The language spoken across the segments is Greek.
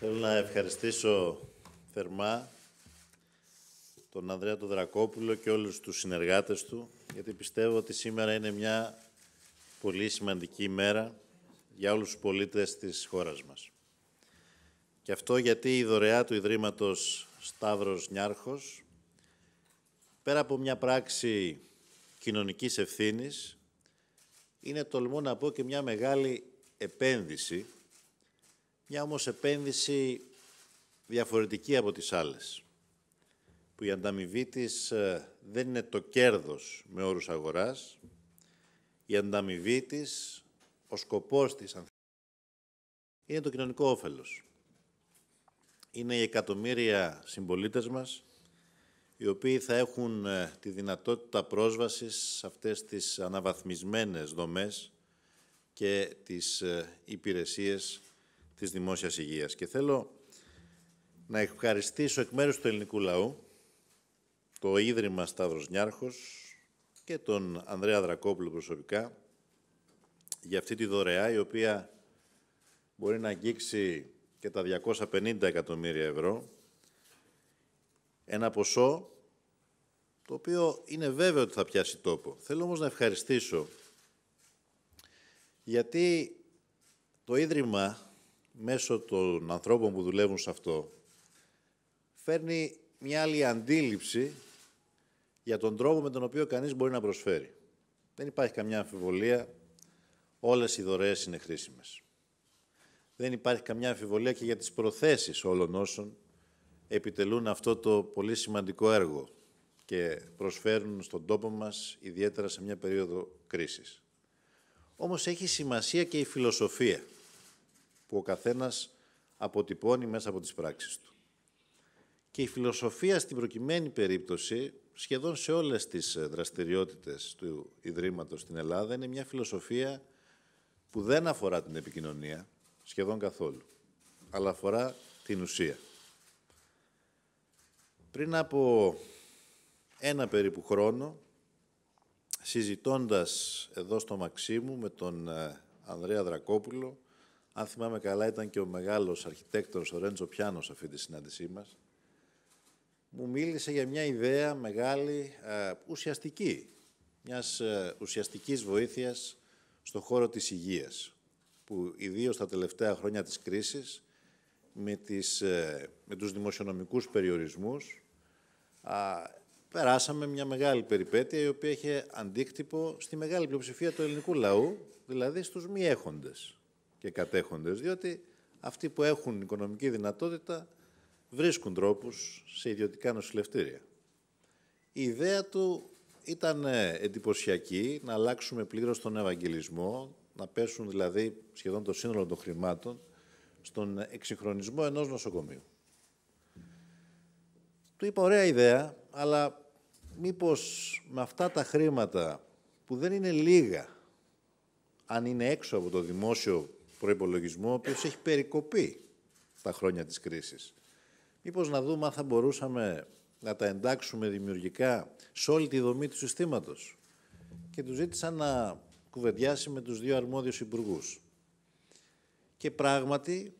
Θέλω να ευχαριστήσω θερμά τον Ανδρέα τον Δρακόπουλο και όλους τους συνεργάτες του, γιατί πιστεύω ότι σήμερα είναι μια πολύ σημαντική ημέρα για όλους τους πολίτες της χώρας μας. Και αυτό γιατί η δωρεά του Ιδρύματος Σταύρος Νιάρχος, πέρα από μια πράξη κοινωνικής ευθύνης, είναι τολμώ να πω και μια μεγάλη επένδυση μια όμως επένδυση διαφορετική από τις άλλες, που η ανταμοιβή της ε, δεν είναι το κέρδος με όρους αγοράς, η ανταμοιβή της, ο σκοπός της, είναι το κοινωνικό όφελος. Είναι οι εκατομμύρια συμπολίτες μας, οι οποίοι θα έχουν ε, τη δυνατότητα πρόσβασης σε αυτές τις αναβαθμισμένες δομές και τις ε, υπηρεσίες της δημόσιας υγείας. Και θέλω να ευχαριστήσω εκ μέρους του ελληνικού λαού το Ίδρυμα Σταύρος Νιάρχος και τον Ανδρέα Δρακόπουλο προσωπικά για αυτή τη δωρεά η οποία μπορεί να αγγίξει και τα 250 εκατομμύρια ευρώ. Ένα ποσό το οποίο είναι βέβαιο ότι θα πιάσει τόπο. Θέλω όμως να ευχαριστήσω γιατί το Ίδρυμα μέσω των ανθρώπων που δουλεύουν σε αυτό, φέρνει μια άλλη αντίληψη για τον τρόπο με τον οποίο κανείς μπορεί να προσφέρει. Δεν υπάρχει καμιά αμφιβολία, όλες οι δωρεές είναι χρήσιμες. Δεν υπάρχει καμιά αμφιβολία και για τις προθέσεις όλων όσων επιτελούν αυτό το πολύ σημαντικό έργο και προσφέρουν στον τόπο μας, ιδιαίτερα σε μια περίοδο κρίσης. Όμως έχει σημασία και η φιλοσοφία – που ο καθένας αποτυπώνει μέσα από τις πράξεις του. Και η φιλοσοφία στην προκειμένη περίπτωση, σχεδόν σε όλες τις ε, δραστηριότητες του Ιδρύματος στην Ελλάδα, είναι μια φιλοσοφία που δεν αφορά την επικοινωνία, σχεδόν καθόλου, αλλά αφορά την ουσία. Πριν από ένα περίπου χρόνο, συζητώντας εδώ στο Μαξίμου με τον ε, Ανδρέα Δρακόπουλο, αν θυμάμαι καλά, ήταν και ο μεγάλος αρχιτέκτορος ο Ρέντζο Πιάνος, σε αυτή τη συνάντησή μας. Μου μίλησε για μια ιδέα μεγάλη, α, ε, ουσιαστική, μιας ε, ουσιαστικής βοήθειας στον χώρο της υγείας, που ιδίως τα τελευταία χρόνια της κρίσης, με, τις, ε, με τους δημοσιονομικούς περιορισμούς, περάσαμε μια μεγάλη περιπέτεια, η οποία είχε αντίκτυπο στη μεγάλη πλειοψηφία του ελληνικού λαού, δηλαδή στους μη έχοντες και κατέχοντες, διότι αυτοί που έχουν οικονομική δυνατότητα βρίσκουν τρόπους σε ιδιωτικά νοσηλευτήρια. Η ιδέα του ήταν ε, εντυπωσιακή, να αλλάξουμε πλήρως τον Ευαγγελισμό, να πέσουν δηλαδή σχεδόν το σύνολο των χρημάτων στον εξυγχρονισμό ενός νοσοκομείου. Του είπα ωραία ιδέα, αλλά μήπως με αυτά τα χρήματα που δεν είναι λίγα, αν είναι έξω από το δημόσιο προπολογισμό, ο οποίος έχει περικοπεί τα χρόνια της κρίσης. Μήπως να δούμε αν θα μπορούσαμε να τα εντάξουμε δημιουργικά σε όλη τη δομή του συστήματος. Και τους ζήτησα να κουβεντιάσει με τους δύο αρμόδιους υπουργούς. Και πράγματι,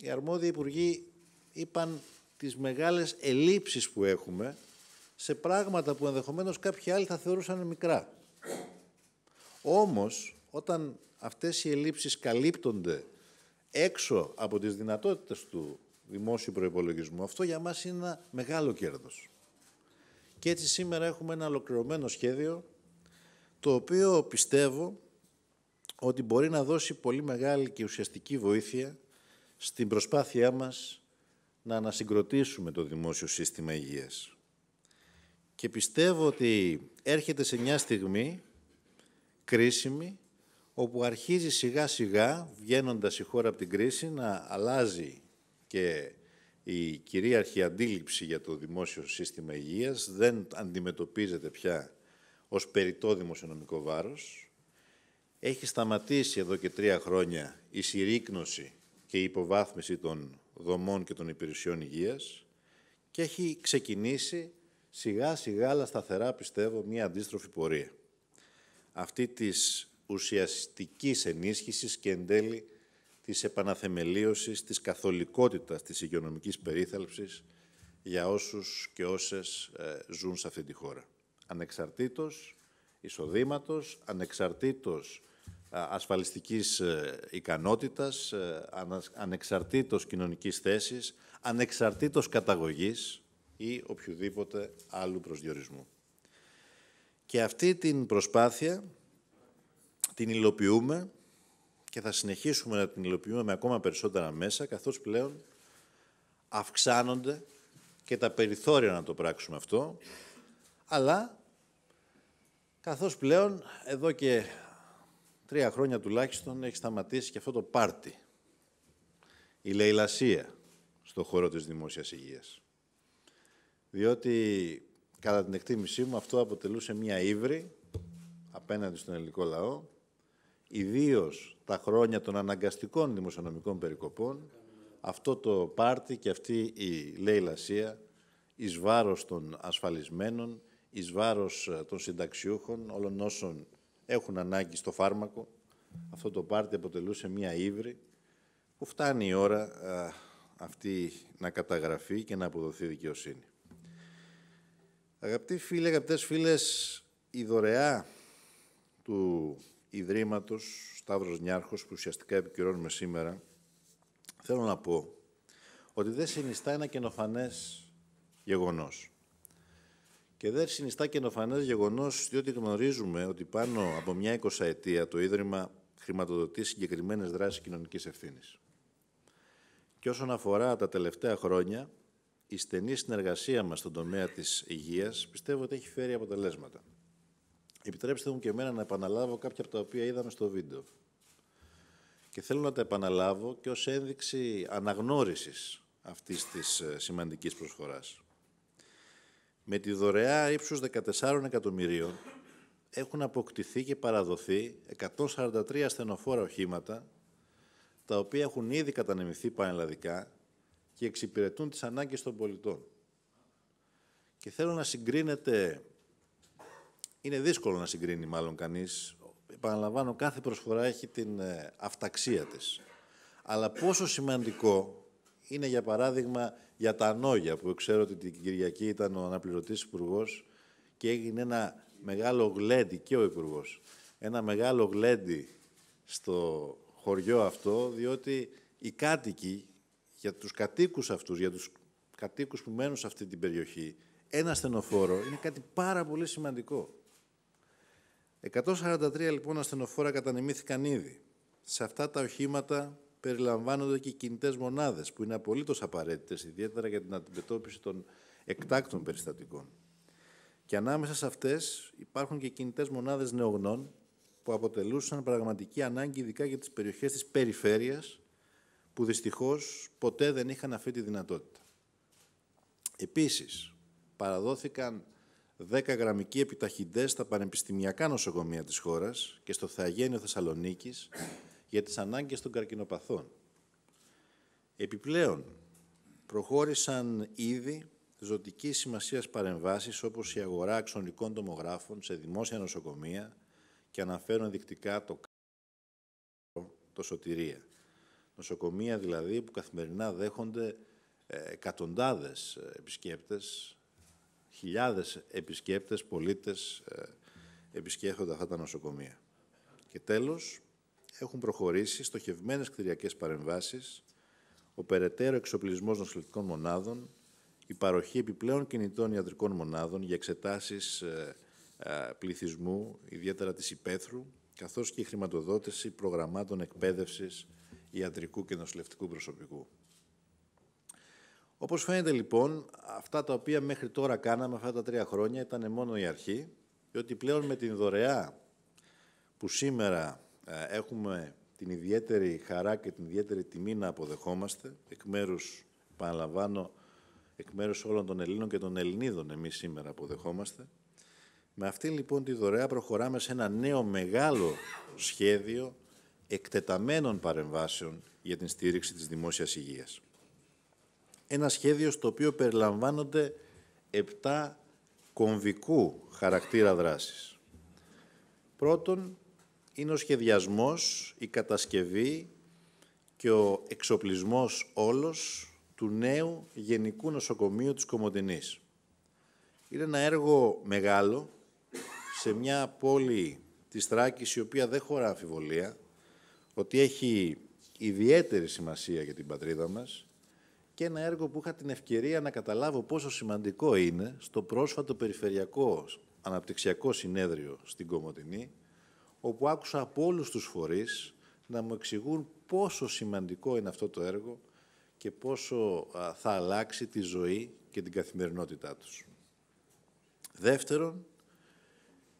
οι αρμόδιοι υπουργοί είπαν τις μεγάλες ελλείψεις που έχουμε σε πράγματα που ενδεχομένως κάποιοι άλλοι θα θεωρούσαν μικρά. Όμως, όταν αυτές οι ελλείψεις καλύπτονται έξω από τις δυνατότητες του δημόσιου προϋπολογισμού, αυτό για μας είναι ένα μεγάλο κέρδος. Και έτσι σήμερα έχουμε ένα ολοκληρωμένο σχέδιο, το οποίο πιστεύω ότι μπορεί να δώσει πολύ μεγάλη και ουσιαστική βοήθεια στην προσπάθειά μας να ανασυγκροτήσουμε το δημόσιο σύστημα υγείας. Και πιστεύω ότι έρχεται σε μια στιγμή κρίσιμη όπου αρχίζει σιγά σιγά, βγαίνοντας η χώρα από την κρίση, να αλλάζει και η κυρίαρχη αντίληψη για το δημόσιο σύστημα υγείας δεν αντιμετωπίζεται πια ως περιττό δημοσιονομικό βάρος. Έχει σταματήσει εδώ και τρία χρόνια η συρρήκνωση και η υποβάθμιση των δομών και των υπηρεσιών υγείας και έχει ξεκινήσει σιγά σιγά αλλά σταθερά πιστεύω μια αντίστροφη πορεία. Αυτή της ουσιαστικής ενίσχυσης και εν τέλει της επαναθεμελίωσης της καθολικότητας της υγειονομικής περίθαλψης για όσους και όσες ε, ζουν σε αυτή τη χώρα. Ανεξαρτήτως εισοδήματος, ανεξαρτήτως ε, ασφαλιστικής ε, ικανότητας, ανεξαρτήτως κοινωνικής θέσης, ανεξαρτήτως καταγωγής ή οποιοδήποτε άλλου προσδιορισμού. Και αυτή την προσπάθεια την υλοποιούμε και θα συνεχίσουμε να την υλοποιούμε με ακόμα περισσότερα μέσα, καθώς πλέον αυξάνονται και τα περιθώρια να το πράξουμε αυτό, αλλά καθώς πλέον εδώ και τρία χρόνια τουλάχιστον έχει σταματήσει και αυτό το πάρτι, η λαιλασία στο χώρο της δημόσιας υγείας. Διότι, κατά την εκτίμησή μου, αυτό αποτελούσε μια ύβρη απέναντι στον ελληνικό λαό, ιδίως τα χρόνια των αναγκαστικών δημοσιονομικών περικοπών, αυτό το πάρτι και αυτή η λαιλασία εις βάρος των ασφαλισμένων, εις βάρος ε, των συνταξιούχων, όλων όσων έχουν ανάγκη στο φάρμακο. Αυτό το πάρτι αποτελούσε μία ύβρη που φτάνει η ώρα ε, αυτή να καταγραφεί και να αποδοθεί δικαιοσύνη. Αγαπητοί φίλοι, αγαπητές φίλες, η δωρεά του Ιδρύματος Σταύρος Νιάρχος, που ουσιαστικά επικυρώνουμε σήμερα, θέλω να πω ότι δεν συνιστά ένα καινοφανές γεγονός. Και δεν συνιστά καινοφανές γεγονός, διότι γνωρίζουμε ότι πάνω από μια εικοσαετία το Ίδρυμα χρηματοδοτεί συγκεκριμένες δράσεις κοινωνικής ευθύνης. Και όσον αφορά τα τελευταία χρόνια, η στενή συνεργασία μας στον τομέα της υγείας πιστεύω ότι έχει φέρει αποτελέσματα επιτρέψτε μου και εμένα να επαναλάβω κάποια από τα οποία είδαμε στο βίντεο. Και θέλω να τα επαναλάβω και ως ένδειξη αναγνώρισης αυτής της ε, σημαντικής προσφοράς. Με τη δωρεά ύψους 14 εκατομμυρίων έχουν αποκτηθεί και παραδοθεί 143 ασθενοφόρα οχήματα, τα οποία έχουν ήδη κατανεμηθεί πανελλαδικά και εξυπηρετούν τις ανάγκες των πολιτών. Και θέλω να συγκρίνετε είναι δύσκολο να συγκρίνει μάλλον κανείς. Επαναλαμβάνω, κάθε προσφορά έχει την ε, αυταξία της. Αλλά πόσο σημαντικό είναι, για παράδειγμα, για τα νόγια, που ξέρω ότι την Κυριακή ήταν ο αναπληρωτής υπουργός και έγινε ένα μεγάλο γλέντι και ο υπουργός. Ένα μεγάλο γλέντι στο χωριό αυτό, διότι οι κάτοικοι, για τους κατοίκους αυτούς, για τους κατοίκους που μένουν σε αυτή την περιοχή, ένα στενοφόρο είναι κάτι πάρα πολύ σημαντικό. 143 λοιπόν ασθενοφόρα κατανεμήθηκαν ήδη. Σε αυτά τα οχήματα περιλαμβάνονται και κινητές μονάδες, που είναι απολύτως απαραίτητες, ιδιαίτερα για την αντιμετώπιση των εκτάκτων περιστατικών. Και ανάμεσα σε αυτές υπάρχουν και κινητές μονάδες νεογνών, που αποτελούσαν πραγματική ανάγκη, ειδικά για τις περιοχές της περιφέρειας, που δυστυχώς ποτέ δεν είχαν αυτή τη δυνατότητα. Επίσης, παραδόθηκαν 10 γραμμικοί επιταχυντές στα πανεπιστημιακά νοσοκομεία της χώρας και στο Θεαγένιο Θεσσαλονίκης για τις ανάγκες των καρκινοπαθών. Επιπλέον, προχώρησαν ήδη ζωτική σημασία παρεμβάσεις όπως η αγορά αξονικών τομογράφων σε δημόσια νοσοκομεία και αναφέρω ενδεικτικά το το Σωτηρία. Νοσοκομεία δηλαδή που καθημερινά δέχονται ε, εκατοντάδες ε, επισκέπτες χιλιάδες επισκέπτες, πολίτες ε, επισκέφτονται αυτά τα νοσοκομεία. Και τέλος, έχουν προχωρήσει στοχευμένες κτηριακές παρεμβάσεις, ο περαιτέρω εξοπλισμός νοσηλευτικών μονάδων, η παροχή επιπλέον κινητών ιατρικών μονάδων για εξετάσεις ε, ε, πληθυσμού, ιδιαίτερα της υπαίθρου, καθώς και η χρηματοδότηση προγραμμάτων εκπαίδευσης ιατρικού και νοσηλευτικού προσωπικού. Όπως φαίνεται λοιπόν, αυτά τα οποία μέχρι τώρα κάναμε αυτά τα τρία χρόνια ήταν μόνο η αρχή, διότι πλέον με την δωρεά που σήμερα ε, έχουμε την ιδιαίτερη χαρά και την ιδιαίτερη τιμή να αποδεχόμαστε, εκ μέρους, παραλαμβάνω, εκ μέρους όλων των Ελλήνων και των Ελληνίδων εμείς σήμερα αποδεχόμαστε. Με αυτή λοιπόν τη δωρεά προχωράμε σε ένα νέο μεγάλο σχέδιο εκτεταμένων παρεμβάσεων για την στήριξη της δημόσιας υγείας ένα σχέδιο στο οποίο περιλαμβάνονται επτά κομβικού χαρακτήρα δράσης. Πρώτον, είναι ο σχεδιασμός, η κατασκευή και ο εξοπλισμός όλος του νέου Γενικού Νοσοκομείου της Κομωτινής. Είναι ένα έργο μεγάλο σε μια πόλη της Θράκης η οποία δεν χωρά αμφιβολία ότι έχει ιδιαίτερη σημασία για την πατρίδα μας και ένα έργο που είχα την ευκαιρία να καταλάβω πόσο σημαντικό είναι στο πρόσφατο περιφερειακό αναπτυξιακό συνέδριο στην Κομωτινή, όπου άκουσα από όλους τους φορείς να μου εξηγούν πόσο σημαντικό είναι αυτό το έργο και πόσο θα αλλάξει τη ζωή και την καθημερινότητά τους. Δεύτερον,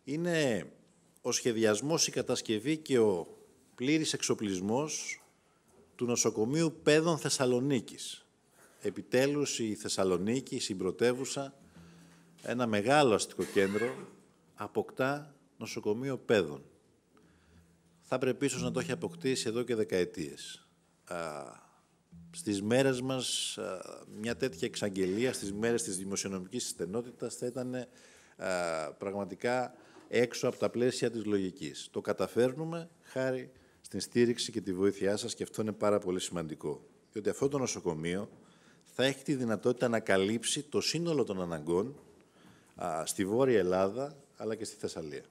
είναι ο σχεδιασμός, η κατασκευή και ο πλήρης εξοπλισμός του νοσοκομείου Πέδων Θεσσαλονίκης, επιτέλους η Θεσσαλονίκη, η ένα μεγάλο αστικό κέντρο, αποκτά νοσοκομείο παιδών. Θα πρέπει ίσως να το έχει αποκτήσει εδώ και δεκαετίες. Στις μέρες μας μια τέτοια εξαγγελία, στις μέρες της δημοσιονομικής στενότητας, θα ήταν πραγματικά έξω από τα πλαίσια της λογικής. Το καταφέρνουμε χάρη στην στήριξη και τη βοήθειά σας και αυτό είναι πάρα πολύ σημαντικό. Διότι αυτό το νοσοκομείο θα έχει τη δυνατότητα να καλύψει το σύνολο των αναγκών στη Βόρεια Ελλάδα αλλά και στη Θεσσαλία.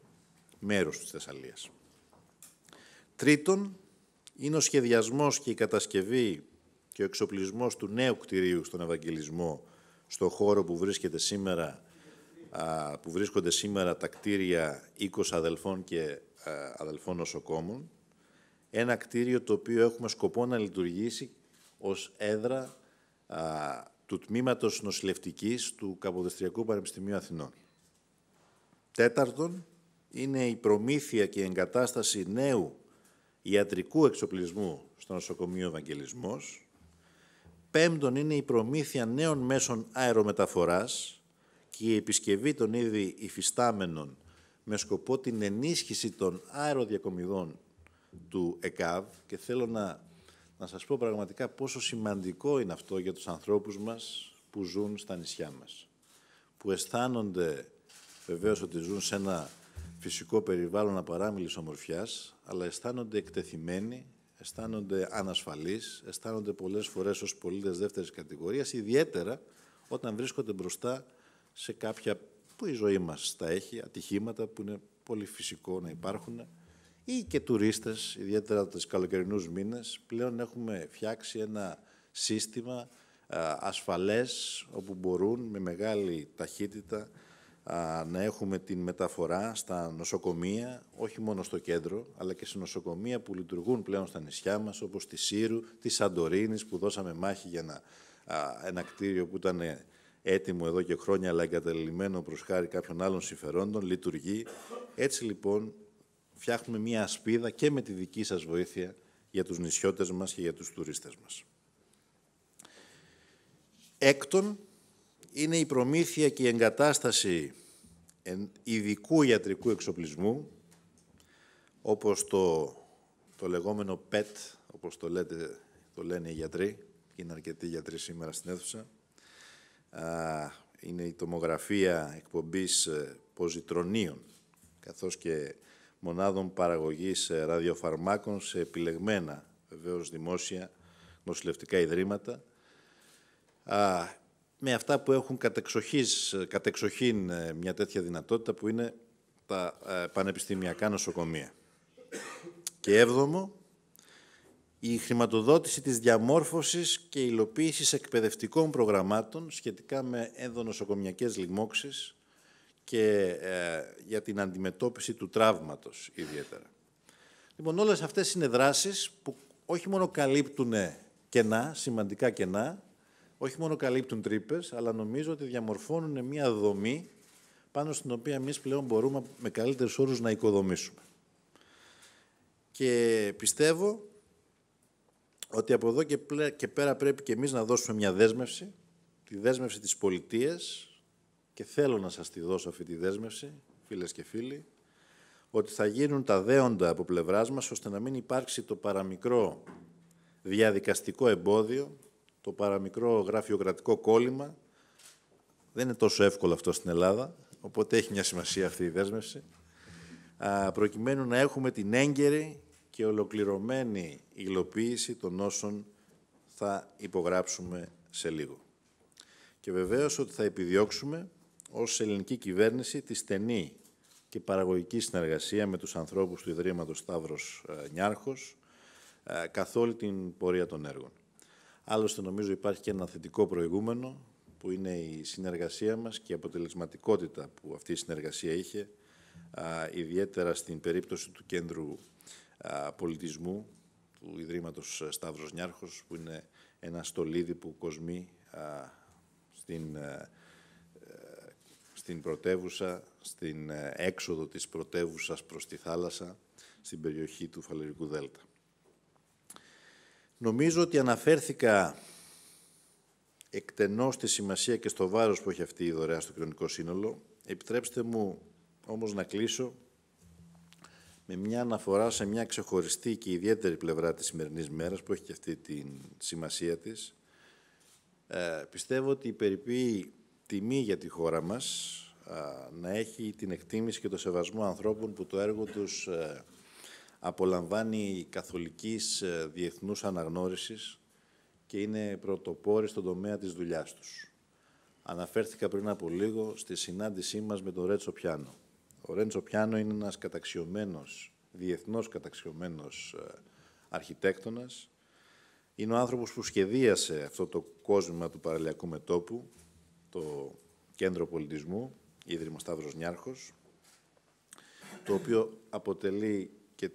Μέρος της Θεσσαλίας. Τρίτον, είναι ο σχεδιασμός και η κατασκευή και ο εξοπλισμός του νέου κτηρίου στον Ευαγγελισμό στο χώρο που σήμερα που βρίσκονται σήμερα τα κτίρια 20 αδελφών και α, αδελφών νοσοκόμων. Ένα κτίριο το οποίο έχουμε σκοπό να λειτουργήσει ως έδρα του Τμήματος Νοσηλευτικής του Καποδεστριακού Πανεπιστημίου Αθηνών. Τέταρτον, είναι η προμήθεια και η εγκατάσταση νέου ιατρικού εξοπλισμού στο νοσοκομείο Ευαγγελισμός. Πέμπτον, είναι η προμήθεια νέων μέσων αερομεταφοράς και η επισκευή των ήδη υφιστάμενων με σκοπό την ενίσχυση των αεροδιακομιδών του ΕΚΑΒ και θέλω να να σας πω πραγματικά πόσο σημαντικό είναι αυτό για τους ανθρώπους μας που ζουν στα νησιά μας. Που αισθάνονται βεβαίως ότι ζουν σε ένα φυσικό περιβάλλον απαράμιλης ομορφιάς, αλλά αισθάνονται εκτεθειμένοι, αισθάνονται ανασφαλείς, αισθάνονται πολλές φορές ως πολίτες δεύτερης κατηγορίας, ιδιαίτερα όταν βρίσκονται μπροστά σε κάποια που η ζωή μας τα έχει, ατυχήματα που είναι πολύ φυσικό να υπάρχουν, ή και τουρίστες, ιδιαίτερα τους καλοκαιρινούς μήνες. Πλέον έχουμε φτιάξει ένα σύστημα ασφαλές όπου μπορούν με μεγάλη ταχύτητα να έχουμε την μεταφορά στα νοσοκομεία, όχι μόνο στο κέντρο, αλλά και σε νοσοκομεία που λειτουργούν πλέον στα νησιά μας, όπως τη Σύρου, τη Σαντορίνης, που δώσαμε μάχη για ένα, ένα κτίριο που ήταν έτοιμο εδώ και χρόνια, αλλά εγκαταλειμμένο προς χάρη κάποιων άλλων συμφερόντων, λειτουργεί. Έτσι λοιπόν φτιάχνουμε μία ασπίδα και με τη δική σας βοήθεια για τους νησιώτες μας και για τους τουρίστες μας. Έκτον, είναι η προμήθεια και η εγκατάσταση ειδικού ιατρικού εξοπλισμού, όπως το, το λεγόμενο PET, όπως το, λέτε, το λένε οι γιατροί, και είναι αρκετοί γιατροί σήμερα στην αίθουσα. Είναι η τομογραφία εκπομπής ε, ποζιτρονίων, καθώς και μονάδων παραγωγής ε, ραδιοφαρμάκων σε επιλεγμένα βεβαίως δημόσια νοσηλευτικά ιδρύματα. με αυτά που έχουν κατεξοχήν ε, μια τέτοια δυνατότητα που είναι τα ε, πανεπιστημιακά νοσοκομεία. Και έβδομο, η χρηματοδότηση της διαμόρφωσης και υλοποίησης εκπαιδευτικών προγραμμάτων σχετικά με ενδονοσοκομιακές λοιμώξεις και ε, για την αντιμετώπιση του τραύματος ιδιαίτερα. Λοιπόν, όλες αυτές είναι δράσεις που όχι μόνο καλύπτουν κενά, σημαντικά κενά, όχι μόνο καλύπτουν τρύπες, αλλά νομίζω ότι διαμορφώνουν μια δομή πάνω στην οποία εμείς πλέον μπορούμε με καλύτερους όρους να οικοδομήσουμε. Και πιστεύω ότι από εδώ και πέρα πρέπει και εμείς να δώσουμε μια δέσμευση, τη δέσμευση της πολιτείας, και θέλω να σας τη δώσω αυτή τη δέσμευση, φίλες και φίλοι, ότι θα γίνουν τα δέοντα από πλευράς μας, ώστε να μην υπάρξει το παραμικρό διαδικαστικό εμπόδιο, το παραμικρό γραφειοκρατικό κόλλημα. Δεν είναι τόσο εύκολο αυτό στην Ελλάδα, οπότε έχει μια σημασία αυτή η δέσμευση. προκειμένου να έχουμε την έγκαιρη και ολοκληρωμένη υλοποίηση των όσων θα υπογράψουμε σε λίγο. Και βεβαίως ότι θα επιδιώξουμε ως ελληνική κυβέρνηση τη στενή και παραγωγική συνεργασία με τους ανθρώπους του Ιδρύματος Σταύρος ε, Νιάρχος ε, καθ' όλη την πορεία των έργων. Άλλωστε, νομίζω υπάρχει και ένα θετικό προηγούμενο που είναι η συνεργασία μας και η αποτελεσματικότητα που αυτή η συνεργασία είχε, ε, ιδιαίτερα στην περίπτωση του Κέντρου Πολιτισμού του Ιδρύματος Σταύρος Νιάρχος, που είναι ένα στολίδι που κοσμεί στην στην πρωτεύουσα, στην ε, έξοδο της πρωτεύουσας προς τη θάλασσα, στην περιοχή του Φαλερικού Δέλτα. Νομίζω ότι αναφέρθηκα εκτενώς στη σημασία και στο βάρος που έχει αυτή η δωρεά στο κοινωνικό σύνολο. Επιτρέψτε μου όμως να κλείσω με μια αναφορά σε μια ξεχωριστή και ιδιαίτερη πλευρά της σημερινής μέρας που έχει και αυτή τη σημασία της. Ε, πιστεύω ότι η τιμή για τη χώρα μας να έχει την εκτίμηση και το σεβασμό ανθρώπων που το έργο τους ε, απολαμβάνει καθολικής ε, διεθνούς αναγνώρισης και είναι πρωτοπόροι στον τομέα της δουλειάς τους. Αναφέρθηκα πριν από λίγο στη συνάντησή μας με τον Ρέντσο Πιάνο. Ο Ρέντσο Πιάνο είναι ένας καταξιωμένος, διεθνώς καταξιωμένος ε, αρχιτέκτονας. Είναι ο άνθρωπος που σχεδίασε αυτό το κόσμημα του παραλιακού μετόπου, το Κέντρο Πολιτισμού, Ίδρυμα Σταύρος Νιάρχος, το οποίο αποτελεί και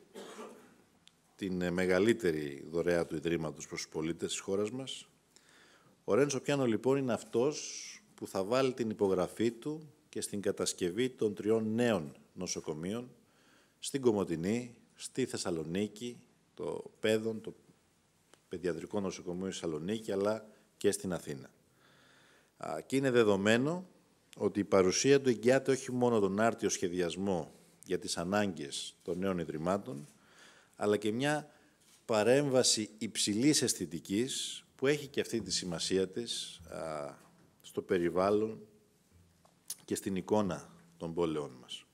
την μεγαλύτερη δωρεά του Ιδρύματος προς τους πολίτες της χώρας μας. Ο Ρένσο Πιάνο λοιπόν είναι αυτός που θα βάλει την υπογραφή του και στην κατασκευή των τριών νέων νοσοκομείων στην Κομωτινή, στη Θεσσαλονίκη, το Πέδον, το Παιδιατρικό Νοσοκομείο Θεσσαλονίκη, αλλά και στην Αθήνα. Και είναι δεδομένο ότι η παρουσία του εγγυάται όχι μόνο τον άρτιο σχεδιασμό για τις ανάγκες των νέων ιδρυμάτων, αλλά και μια παρέμβαση υψηλής αισθητικής που έχει και αυτή τη σημασία της στο περιβάλλον και στην εικόνα των πόλεων μας.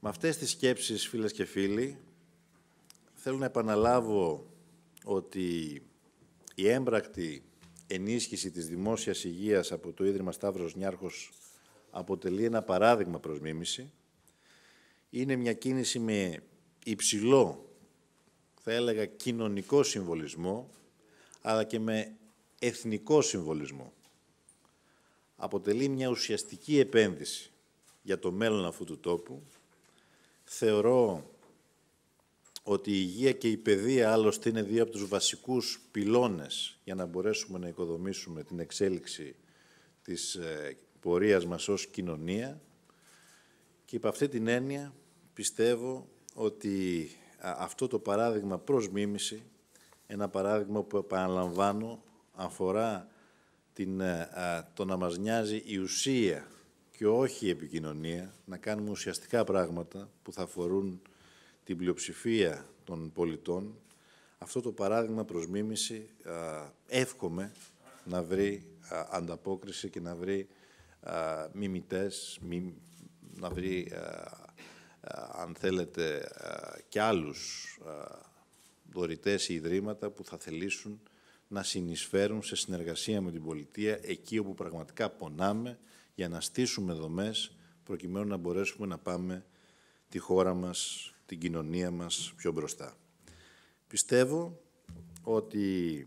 Με αυτές τις σκέψεις, φίλες και φίλοι, θέλω να επαναλάβω ότι η έμπρακτη ενίσχυση της δημόσιας υγείας από το Ίδρυμα Σταύρος Νιάρχος αποτελεί ένα παράδειγμα προς μίμηση. Είναι μια κίνηση με υψηλό, θα έλεγα, κοινωνικό συμβολισμό, αλλά και με εθνικό συμβολισμό. Αποτελεί μια ουσιαστική επένδυση για το μέλλον αυτού του τόπου. Θεωρώ ότι η υγεία και η παιδεία άλλωστε είναι δύο από τους βασικούς πυλώνες για να μπορέσουμε να οικοδομήσουμε την εξέλιξη της ε, πορείας μας ως κοινωνία. Και υπ' αυτή την έννοια πιστεύω ότι αυτό το παράδειγμα προς μίμηση, ένα παράδειγμα που επαναλαμβάνω αφορά την, ε, το να μας νοιάζει η ουσία και όχι η επικοινωνία, να κάνουμε ουσιαστικά πράγματα που θα αφορούν την πλειοψηφία των πολιτών, αυτό το παράδειγμα προς μίμηση εύχομαι να βρει ανταπόκριση και να βρει μιμητές, να βρει, αν θέλετε, και άλλους δωρητές ή ιδρύματα που θα θελήσουν να συνεισφέρουν σε συνεργασία με την πολιτεία εκεί όπου πραγματικά πονάμε για να στήσουμε δομές προκειμένου να μπορέσουμε να πάμε τη χώρα μας την κοινωνία μας πιο μπροστά. Πιστεύω ότι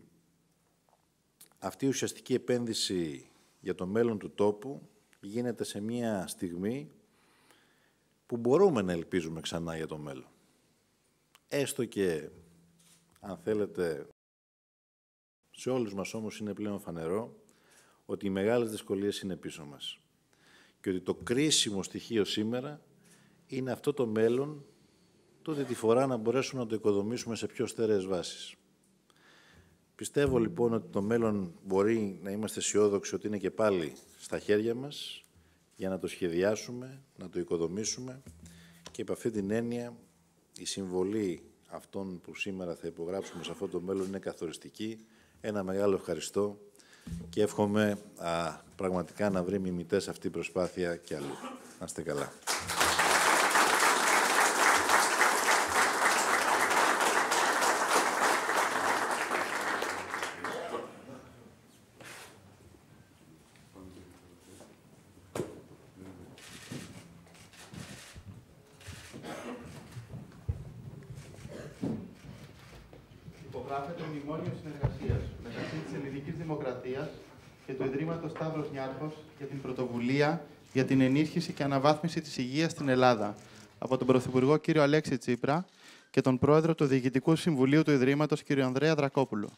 αυτή η ουσιαστική επένδυση για το μέλλον του τόπου γίνεται σε μια στιγμή που μπορούμε να ελπίζουμε ξανά για το μέλλον. Έστω και, αν θέλετε, σε όλους μας όμως είναι πλέον φανερό ότι οι μεγάλες δυσκολίες είναι πίσω μας. Και ότι το κρίσιμο στοιχείο σήμερα είναι αυτό το μέλλον τότε τη φορά να μπορέσουμε να το οικοδομήσουμε σε πιο στέρεες βάσεις. Πιστεύω λοιπόν ότι το μέλλον μπορεί να είμαστε αισιόδοξοι ότι είναι και πάλι στα χέρια μας για να το σχεδιάσουμε, να το οικοδομήσουμε και από αυτή την έννοια η συμβολή αυτών που σήμερα θα υπογράψουμε σε αυτό το μέλλον είναι καθοριστική. Ένα μεγάλο ευχαριστώ και εύχομαι α, πραγματικά να βρει μιμητές αυτή η προσπάθεια και αλλού. Να είστε καλά. για την ενίσχυση και αναβάθμιση της υγείας στην Ελλάδα από τον Πρωθυπουργό κ. Αλέξη Τσίπρα και τον Πρόεδρο του Διοικητικού Συμβουλίου του Ιδρύματος κ. Ανδρέα Δρακόπουλο.